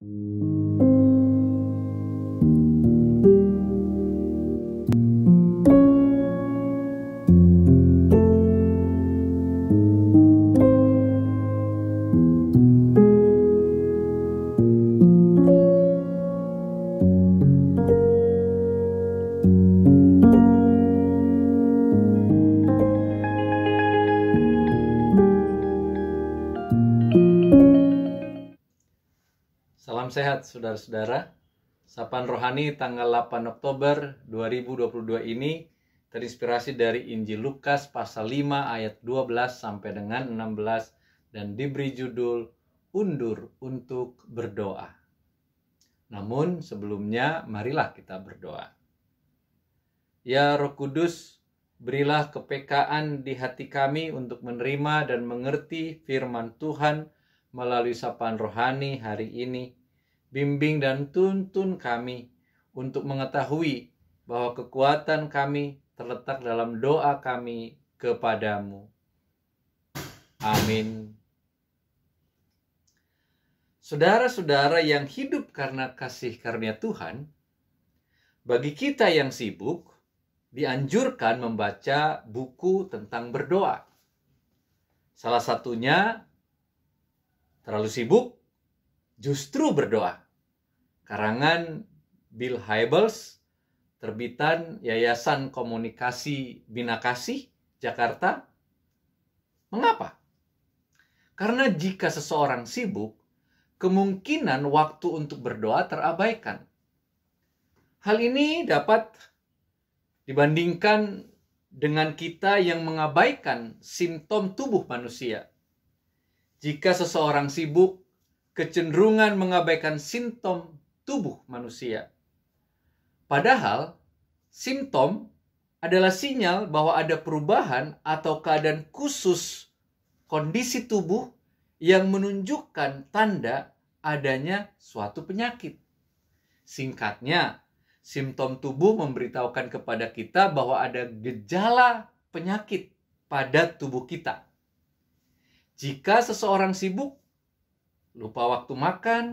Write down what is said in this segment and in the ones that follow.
Thank you. Salam sehat saudara-saudara. Sapan rohani tanggal 8 Oktober 2022 ini terinspirasi dari Injil Lukas pasal 5 ayat 12 sampai dengan 16 dan diberi judul Undur untuk berdoa. Namun sebelumnya marilah kita berdoa. Ya Roh Kudus, berilah kepekaan di hati kami untuk menerima dan mengerti firman Tuhan melalui sapaan rohani hari ini bimbing dan tuntun kami untuk mengetahui bahwa kekuatan kami terletak dalam doa kami kepadamu. Amin. Saudara-saudara yang hidup karena kasih karunia Tuhan, bagi kita yang sibuk, dianjurkan membaca buku tentang berdoa. Salah satunya, terlalu sibuk, justru berdoa karangan Bill Hybels, terbitan Yayasan Komunikasi Binakasih, Jakarta. Mengapa? Karena jika seseorang sibuk, kemungkinan waktu untuk berdoa terabaikan. Hal ini dapat dibandingkan dengan kita yang mengabaikan simptom tubuh manusia. Jika seseorang sibuk, kecenderungan mengabaikan simptom tubuh manusia. Padahal, simptom adalah sinyal bahwa ada perubahan atau keadaan khusus kondisi tubuh yang menunjukkan tanda adanya suatu penyakit. Singkatnya, simptom tubuh memberitahukan kepada kita bahwa ada gejala penyakit pada tubuh kita. Jika seseorang sibuk, lupa waktu makan,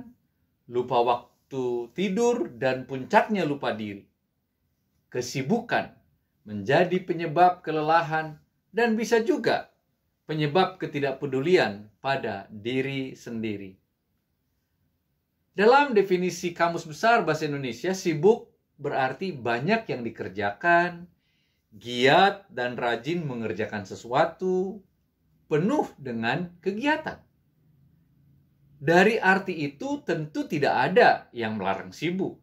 lupa waktu waktu tidur dan puncaknya lupa diri. Kesibukan menjadi penyebab kelelahan dan bisa juga penyebab ketidakpedulian pada diri sendiri. Dalam definisi Kamus Besar Bahasa Indonesia, sibuk berarti banyak yang dikerjakan, giat dan rajin mengerjakan sesuatu, penuh dengan kegiatan. Dari arti itu tentu tidak ada yang melarang sibuk.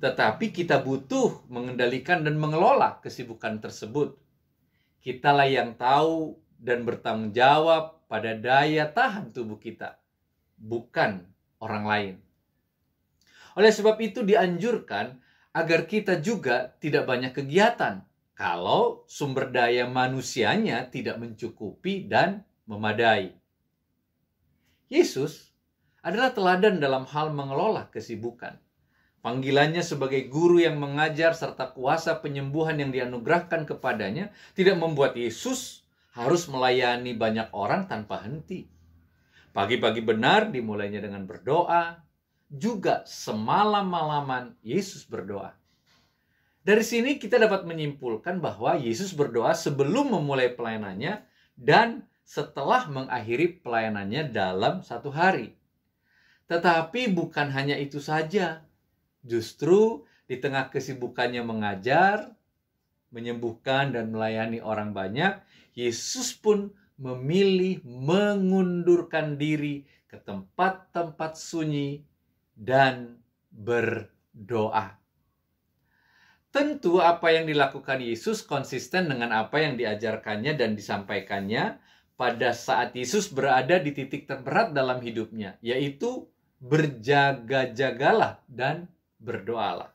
Tetapi kita butuh mengendalikan dan mengelola kesibukan tersebut. Kitalah yang tahu dan bertanggung jawab pada daya tahan tubuh kita, bukan orang lain. Oleh sebab itu dianjurkan agar kita juga tidak banyak kegiatan kalau sumber daya manusianya tidak mencukupi dan memadai. Yesus adalah teladan dalam hal mengelola kesibukan. Panggilannya sebagai guru yang mengajar serta kuasa penyembuhan yang dianugerahkan kepadanya tidak membuat Yesus harus melayani banyak orang tanpa henti. Pagi-pagi benar dimulainya dengan berdoa, juga semalam-malaman Yesus berdoa. Dari sini kita dapat menyimpulkan bahwa Yesus berdoa sebelum memulai pelayanannya dan setelah mengakhiri pelayanannya dalam satu hari. Tetapi bukan hanya itu saja. Justru di tengah kesibukannya mengajar, menyembuhkan dan melayani orang banyak, Yesus pun memilih mengundurkan diri ke tempat-tempat sunyi dan berdoa. Tentu apa yang dilakukan Yesus konsisten dengan apa yang diajarkannya dan disampaikannya pada saat Yesus berada di titik terberat dalam hidupnya, yaitu berjaga-jagalah dan berdoalah.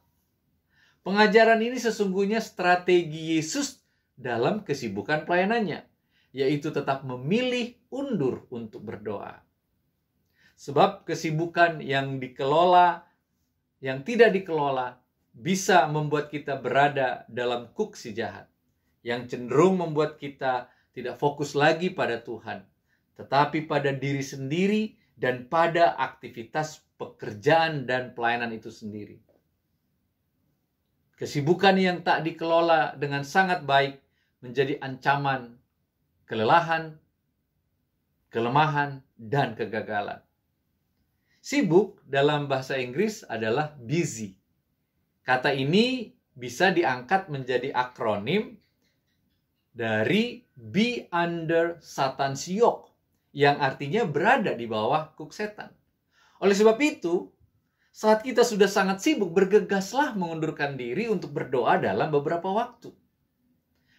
Pengajaran ini sesungguhnya strategi Yesus dalam kesibukan pelayanannya, yaitu tetap memilih undur untuk berdoa. Sebab kesibukan yang dikelola, yang tidak dikelola, bisa membuat kita berada dalam kuksi jahat, yang cenderung membuat kita tidak fokus lagi pada Tuhan, tetapi pada diri sendiri dan pada aktivitas pekerjaan dan pelayanan itu sendiri. Kesibukan yang tak dikelola dengan sangat baik menjadi ancaman kelelahan, kelemahan, dan kegagalan. Sibuk dalam bahasa Inggris adalah busy. Kata ini bisa diangkat menjadi akronim dari be under Satan's yoke yang artinya berada di bawah kuk setan. Oleh sebab itu, saat kita sudah sangat sibuk, bergegaslah mengundurkan diri untuk berdoa dalam beberapa waktu.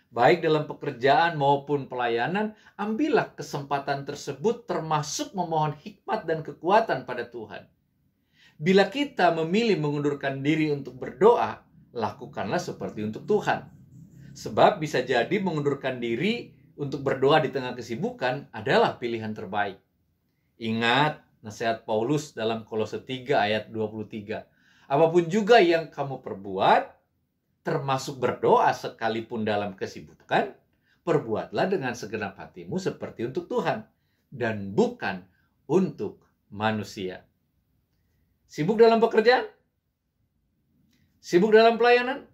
Baik dalam pekerjaan maupun pelayanan, ambillah kesempatan tersebut termasuk memohon hikmat dan kekuatan pada Tuhan. Bila kita memilih mengundurkan diri untuk berdoa, lakukanlah seperti untuk Tuhan. Sebab bisa jadi mengundurkan diri untuk berdoa di tengah kesibukan adalah pilihan terbaik. Ingat nasihat Paulus dalam Kolose 3 ayat 23. Apapun juga yang kamu perbuat, termasuk berdoa sekalipun dalam kesibukan, perbuatlah dengan segenap hatimu seperti untuk Tuhan dan bukan untuk manusia. Sibuk dalam pekerjaan? Sibuk dalam pelayanan?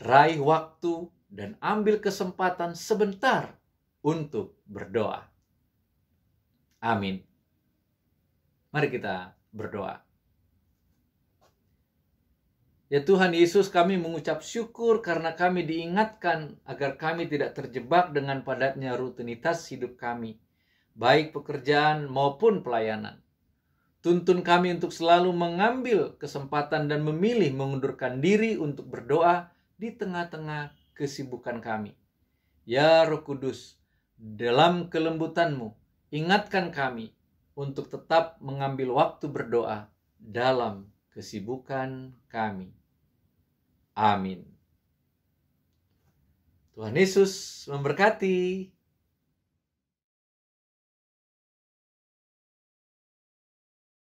raih waktu, dan ambil kesempatan sebentar untuk berdoa. Amin. Mari kita berdoa. Ya Tuhan Yesus, kami mengucap syukur karena kami diingatkan agar kami tidak terjebak dengan padatnya rutinitas hidup kami, baik pekerjaan maupun pelayanan. Tuntun kami untuk selalu mengambil kesempatan dan memilih mengundurkan diri untuk berdoa di tengah-tengah kesibukan kami. Ya Roh Kudus, dalam kelembutanmu, ingatkan kami untuk tetap mengambil waktu berdoa dalam kesibukan kami. Amin. Tuhan Yesus memberkati.